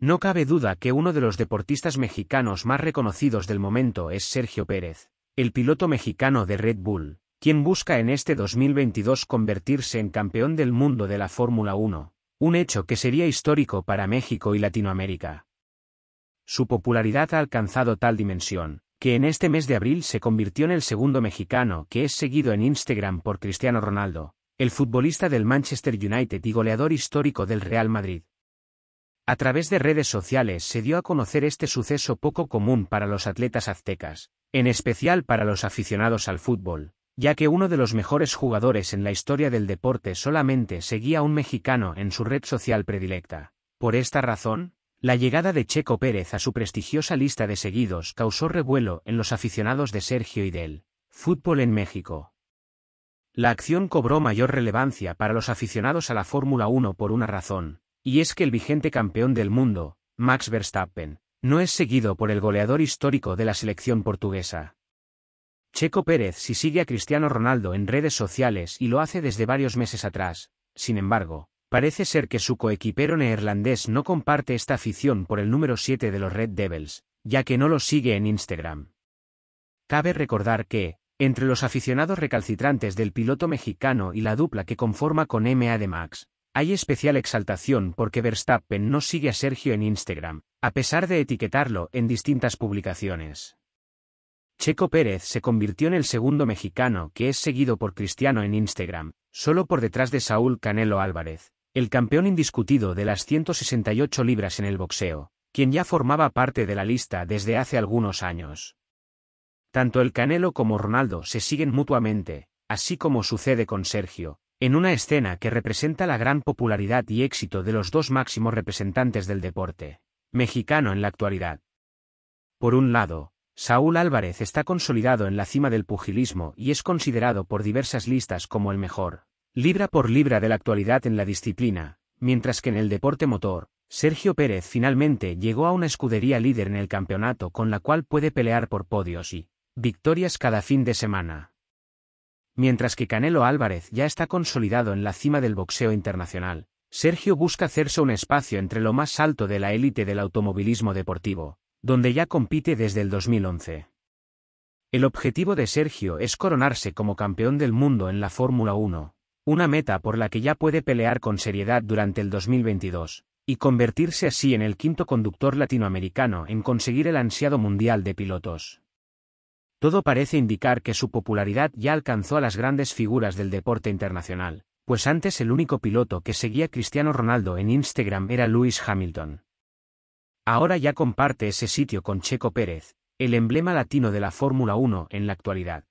No cabe duda que uno de los deportistas mexicanos más reconocidos del momento es Sergio Pérez, el piloto mexicano de Red Bull, quien busca en este 2022 convertirse en campeón del mundo de la Fórmula 1, un hecho que sería histórico para México y Latinoamérica. Su popularidad ha alcanzado tal dimensión, que en este mes de abril se convirtió en el segundo mexicano que es seguido en Instagram por Cristiano Ronaldo, el futbolista del Manchester United y goleador histórico del Real Madrid, a través de redes sociales se dio a conocer este suceso poco común para los atletas aztecas, en especial para los aficionados al fútbol, ya que uno de los mejores jugadores en la historia del deporte solamente seguía a un mexicano en su red social predilecta. Por esta razón, la llegada de Checo Pérez a su prestigiosa lista de seguidos causó revuelo en los aficionados de Sergio y del fútbol en México. La acción cobró mayor relevancia para los aficionados a la Fórmula 1 por una razón, y es que el vigente campeón del mundo, Max Verstappen, no es seguido por el goleador histórico de la selección portuguesa. Checo Pérez sí sigue a Cristiano Ronaldo en redes sociales y lo hace desde varios meses atrás, sin embargo, parece ser que su coequipero neerlandés no comparte esta afición por el número 7 de los Red Devils, ya que no lo sigue en Instagram. Cabe recordar que, entre los aficionados recalcitrantes del piloto mexicano y la dupla que conforma con MA de Max, hay especial exaltación porque Verstappen no sigue a Sergio en Instagram, a pesar de etiquetarlo en distintas publicaciones. Checo Pérez se convirtió en el segundo mexicano que es seguido por Cristiano en Instagram, solo por detrás de Saúl Canelo Álvarez, el campeón indiscutido de las 168 libras en el boxeo, quien ya formaba parte de la lista desde hace algunos años. Tanto el Canelo como Ronaldo se siguen mutuamente, así como sucede con Sergio, en una escena que representa la gran popularidad y éxito de los dos máximos representantes del deporte mexicano en la actualidad. Por un lado, Saúl Álvarez está consolidado en la cima del pugilismo y es considerado por diversas listas como el mejor, libra por libra de la actualidad en la disciplina, mientras que en el deporte motor, Sergio Pérez finalmente llegó a una escudería líder en el campeonato con la cual puede pelear por podios y victorias cada fin de semana. Mientras que Canelo Álvarez ya está consolidado en la cima del boxeo internacional, Sergio busca hacerse un espacio entre lo más alto de la élite del automovilismo deportivo, donde ya compite desde el 2011. El objetivo de Sergio es coronarse como campeón del mundo en la Fórmula 1, una meta por la que ya puede pelear con seriedad durante el 2022, y convertirse así en el quinto conductor latinoamericano en conseguir el ansiado mundial de pilotos. Todo parece indicar que su popularidad ya alcanzó a las grandes figuras del deporte internacional, pues antes el único piloto que seguía Cristiano Ronaldo en Instagram era Lewis Hamilton. Ahora ya comparte ese sitio con Checo Pérez, el emblema latino de la Fórmula 1 en la actualidad.